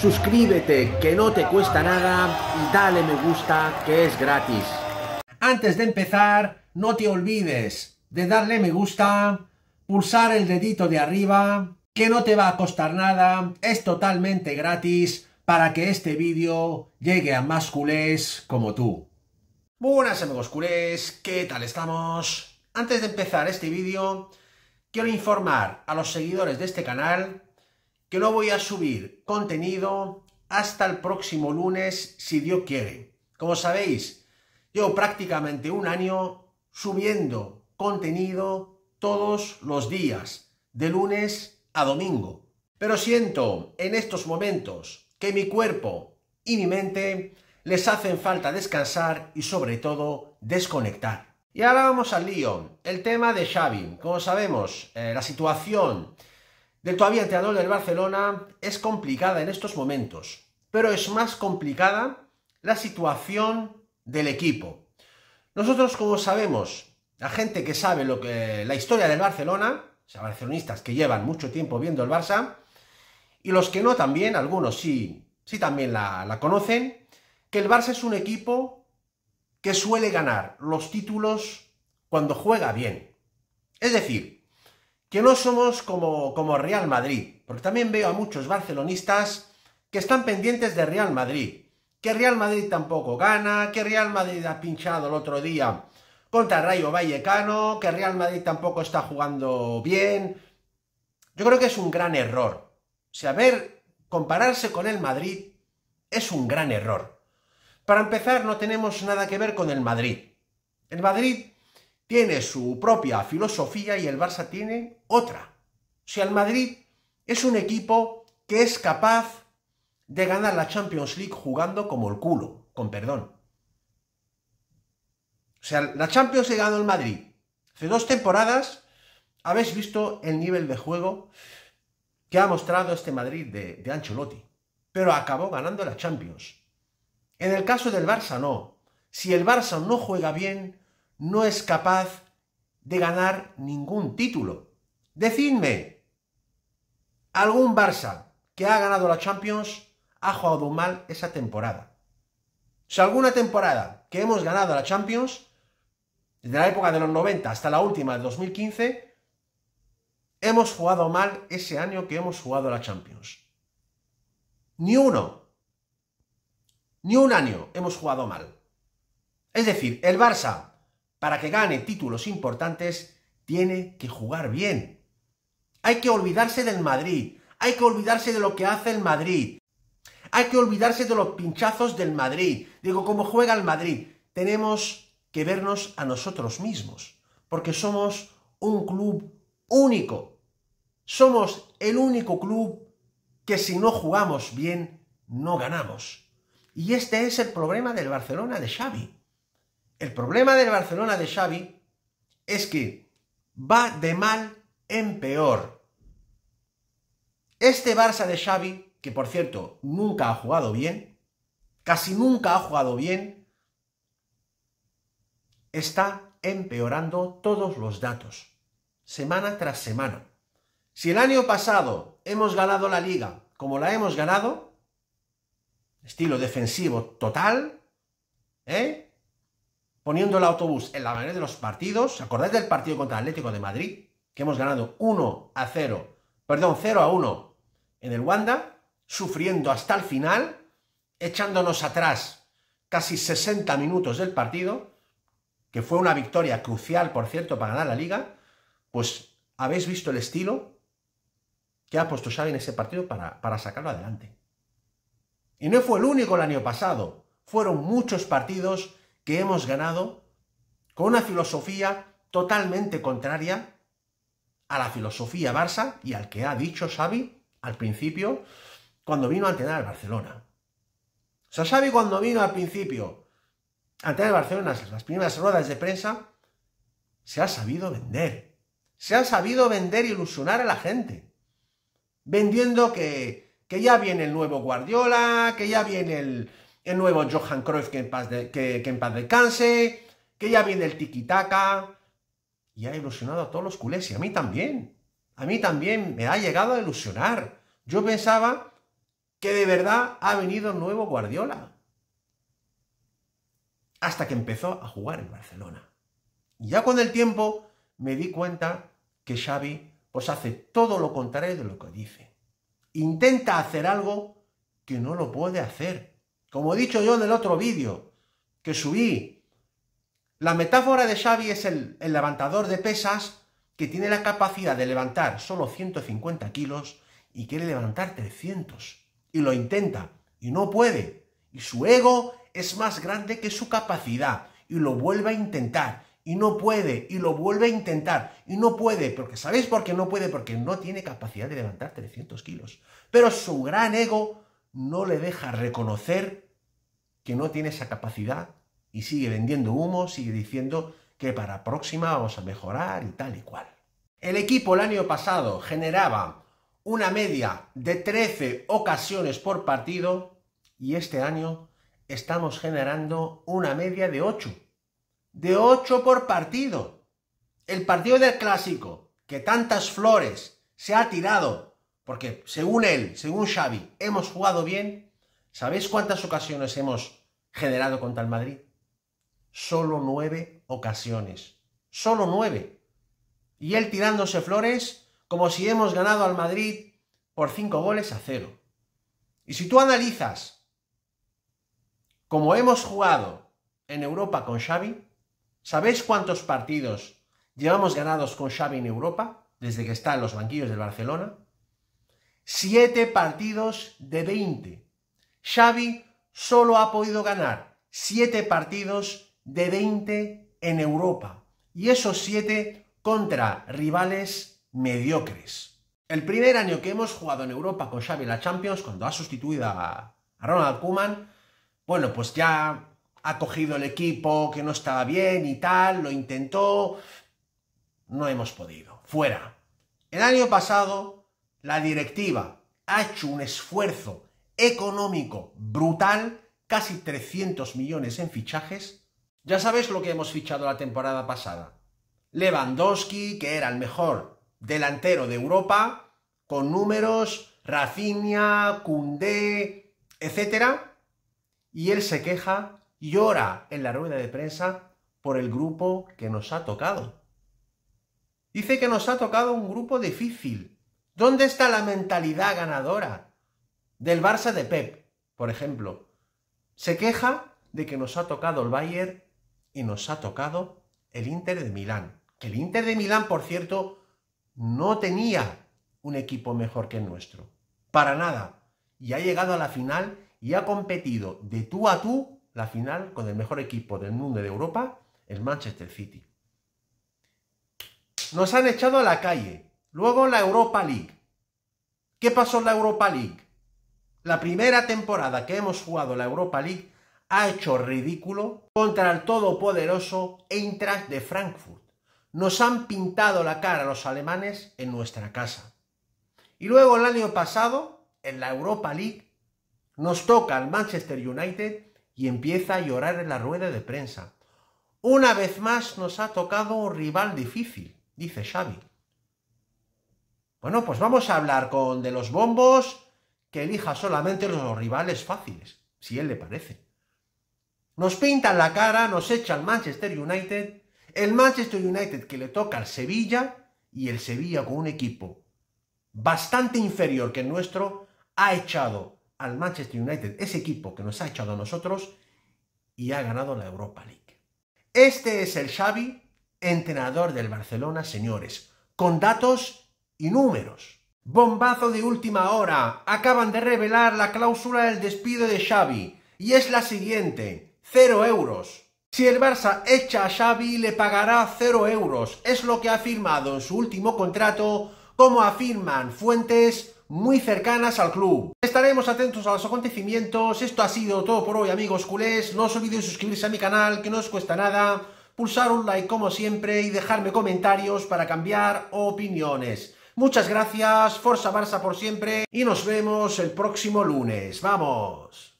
suscríbete que no te cuesta nada y dale me gusta que es gratis. Antes de empezar, no te olvides de darle me gusta, pulsar el dedito de arriba, que no te va a costar nada, es totalmente gratis para que este vídeo llegue a más culés como tú. Buenas amigos culés, ¿qué tal estamos? Antes de empezar este vídeo, quiero informar a los seguidores de este canal que no voy a subir contenido hasta el próximo lunes, si Dios quiere. Como sabéis, llevo prácticamente un año subiendo contenido todos los días, de lunes a domingo. Pero siento en estos momentos que mi cuerpo y mi mente les hacen falta descansar y sobre todo desconectar. Y ahora vamos al lío, el tema de Xavi. Como sabemos, eh, la situación del todavía entrenador del Barcelona es complicada en estos momentos, pero es más complicada la situación del equipo. Nosotros, como sabemos, la gente que sabe lo que, la historia del Barcelona, o sea, barcelonistas que llevan mucho tiempo viendo el Barça, y los que no también, algunos sí, sí también la, la conocen, que el Barça es un equipo que suele ganar los títulos cuando juega bien. Es decir, que no somos como, como Real Madrid, porque también veo a muchos barcelonistas que están pendientes de Real Madrid, que Real Madrid tampoco gana, que Real Madrid ha pinchado el otro día contra Rayo Vallecano, que Real Madrid tampoco está jugando bien. Yo creo que es un gran error. saber compararse con el Madrid es un gran error. Para empezar, no tenemos nada que ver con el Madrid. El Madrid tiene su propia filosofía y el Barça tiene otra. O sea, el Madrid es un equipo que es capaz de ganar la Champions League jugando como el culo, con perdón. O sea, la Champions se ganó el Madrid. Hace dos temporadas habéis visto el nivel de juego que ha mostrado este Madrid de, de, Ancelotti, pero acabó ganando la Champions. En el caso del Barça no. Si el Barça no juega bien, no es capaz de ganar ningún título. Decidme, ¿algún Barça que ha ganado la Champions ha jugado mal esa temporada? O sea, alguna temporada que hemos ganado la Champions, desde la época de los 90 hasta la última del 2015, hemos jugado mal ese año que hemos jugado la Champions. Ni uno. Ni un año hemos jugado mal. Es decir, el Barça para que gane títulos importantes, tiene que jugar bien. Hay que olvidarse del Madrid, hay que olvidarse de lo que hace el Madrid, hay que olvidarse de los pinchazos del Madrid, digo, cómo juega el Madrid. Tenemos que vernos a nosotros mismos, porque somos un club único. Somos el único club que si no jugamos bien, no ganamos. Y este es el problema del Barcelona de Xavi. El problema del Barcelona de Xavi es que va de mal en peor. Este Barça de Xavi, que por cierto nunca ha jugado bien, casi nunca ha jugado bien, está empeorando todos los datos, semana tras semana. Si el año pasado hemos ganado la liga como la hemos ganado, estilo defensivo total, ¿eh? poniendo el autobús en la mayoría de los partidos. ¿Acordáis del partido contra Atlético de Madrid? Que hemos ganado 1 a 0, perdón, 0 a 1 en el Wanda, sufriendo hasta el final, echándonos atrás casi 60 minutos del partido, que fue una victoria crucial, por cierto, para ganar la liga. Pues habéis visto el estilo que ha puesto Xavi en ese partido para, para sacarlo adelante. Y no fue el único el año pasado. Fueron muchos partidos hemos ganado con una filosofía totalmente contraria a la filosofía Barça y al que ha dicho Xavi al principio cuando vino a entrenar Barcelona. O sea, Xavi cuando vino al principio a entrenar Barcelona las primeras ruedas de prensa, se ha sabido vender. Se ha sabido vender ilusionar a la gente. Vendiendo que, que ya viene el nuevo Guardiola, que ya viene el, el nuevo Johan Cruyff que en paz, que, en paz descanse, que ya viene el tiki y ha ilusionado a todos los culés, y a mí también. A mí también me ha llegado a ilusionar. Yo pensaba que de verdad ha venido el nuevo Guardiola. Hasta que empezó a jugar en Barcelona. Y ya con el tiempo me di cuenta que Xavi pues hace todo lo contrario de lo que dice. Intenta hacer algo que no lo puede hacer. Como he dicho yo en el otro vídeo que subí, la metáfora de Xavi es el, levantador de pesas que tiene la capacidad de levantar solo 150 kilos y quiere levantar 300. Y lo intenta y no puede. Y su ego es más grande que su capacidad y lo vuelve a intentar y no puede y lo vuelve a intentar y no puede, porque ¿sabéis por qué no puede? Porque no tiene capacidad de levantar 300 kilos. Pero su gran ego no le deja reconocer que no tiene esa capacidad y sigue vendiendo humo, sigue diciendo que para próxima vamos a mejorar y tal y cual. El equipo el año pasado generaba una media de 13 ocasiones por partido y este año estamos generando una media de 8. De 8 por partido. El partido del clásico, que tantas flores se ha tirado porque según él, según Xavi, hemos jugado bien. ¿Sabéis cuántas ocasiones hemos generado contra el Madrid? Solo nueve ocasiones. Solo nueve. Y él tirándose flores como si hemos ganado al Madrid por cinco goles a cero. Y si tú analizas cómo hemos jugado en Europa con Xavi, ¿sabéis cuántos partidos llevamos ganados con Xavi en Europa desde que está en los banquillos del Barcelona? Siete partidos de 20. Xavi solo ha podido ganar siete partidos de 20 en Europa. Y esos siete contra rivales mediocres. El primer año que hemos jugado en Europa con Xavi en la Champions, cuando ha sustituido a Ronald Koeman, bueno, pues ya ha cogido el equipo que no estaba bien y tal, lo intentó, no hemos podido. Fuera. El año pasado la directiva ha hecho un esfuerzo económico brutal, casi 300 millones en fichajes. Ya sabéis lo que hemos fichado la temporada pasada. Lewandowski, que era el mejor delantero de Europa, con números, Rafinha, Koundé, etc. Y él se queja, y llora en la rueda de prensa por el grupo que nos ha tocado. Dice que nos ha tocado un grupo difícil, ¿Dónde está la mentalidad ganadora del Barça de Pep, por ejemplo? Se queja de que nos ha tocado el Bayern y nos ha tocado el Inter de Milán. Que el Inter de Milán, por cierto, no tenía un equipo mejor que el nuestro. Para nada. Y ha llegado a la final y ha competido de tú a tú la final con el mejor equipo del mundo y de Europa, el Manchester City. Nos han echado a la calle. Luego la Europa League. ¿Qué pasó en la Europa League? La primera temporada que hemos jugado la Europa League ha hecho ridículo contra el todopoderoso Eintracht de Frankfurt. Nos han pintado la cara los alemanes en nuestra casa. Y luego el año pasado, en la Europa League, nos toca el Manchester United y empieza a llorar en la rueda de prensa. Una vez más nos ha tocado un rival difícil, dice Xavi. Bueno, pues vamos a hablar con de los bombos que elija solamente los rivales fáciles, si él le parece. Nos pintan la cara, nos echa el Manchester United, el Manchester United que le toca al Sevilla y el Sevilla con un equipo bastante inferior que el nuestro ha echado al Manchester United, ese equipo que nos ha echado a nosotros y ha ganado la Europa League. Este es el Xavi, entrenador del Barcelona, señores, con datos y números. Bombazo de última hora. Acaban de revelar la cláusula del despido de Xavi. Y es la siguiente. cero euros. Si el Barça echa a Xavi, le pagará cero euros. Es lo que ha firmado en su último contrato, como afirman fuentes muy cercanas al club. Estaremos atentos a los acontecimientos. Esto ha sido todo por hoy, amigos culés. No os olvidéis suscribirse a mi canal, que no os cuesta nada. Pulsar un like como siempre y dejarme comentarios para cambiar opiniones. Muchas gracias, Forza Barça por siempre y nos vemos el próximo lunes. ¡Vamos!